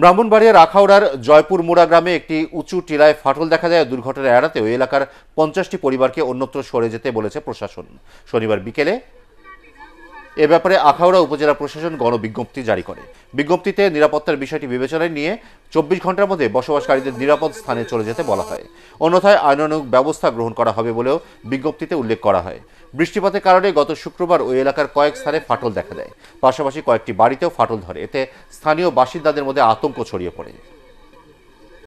ব্রাহ্মণবাড়িয়ার আখাউড়ার জয়পুর মোড়া গ্রামে একটি উঁচু টিলায় ফাটল দেখা যায় দুর্ঘটনা এড়াতে ওই এলাকার পঞ্চাশটি পরিবারকে অন্যত্র সরে যেতে বলেছে প্রশাসন শনিবার বিকেলে এ ব্যাপারে আখাউড়া উপজেলা প্রশাসন গণবিজ্ঞপ্তি জারি করে বিজ্ঞপ্তিতে নিরাপত্তার বিষয়টি বিবেচনায় নিয়ে চব্বিশ ঘন্টার মধ্যে বসবাসকারীদের নিরাপদ স্থানে চলে যেতে বলা হয় অন্যথায় আইনানুগ ব্যবস্থা গ্রহণ করা হবে বলেও বিজ্ঞপ্তিতে উল্লেখ করা হয় বৃষ্টিপাতের কারণে গত শুক্রবার ওই এলাকার কয়েক স্থানে ফাটল দেখা দেয় পাশাপাশি কয়েকটি বাড়িতেও ফাটল ধরে এতে স্থানীয় বাসিন্দাদের মধ্যে আতঙ্ক ছড়িয়ে পড়ে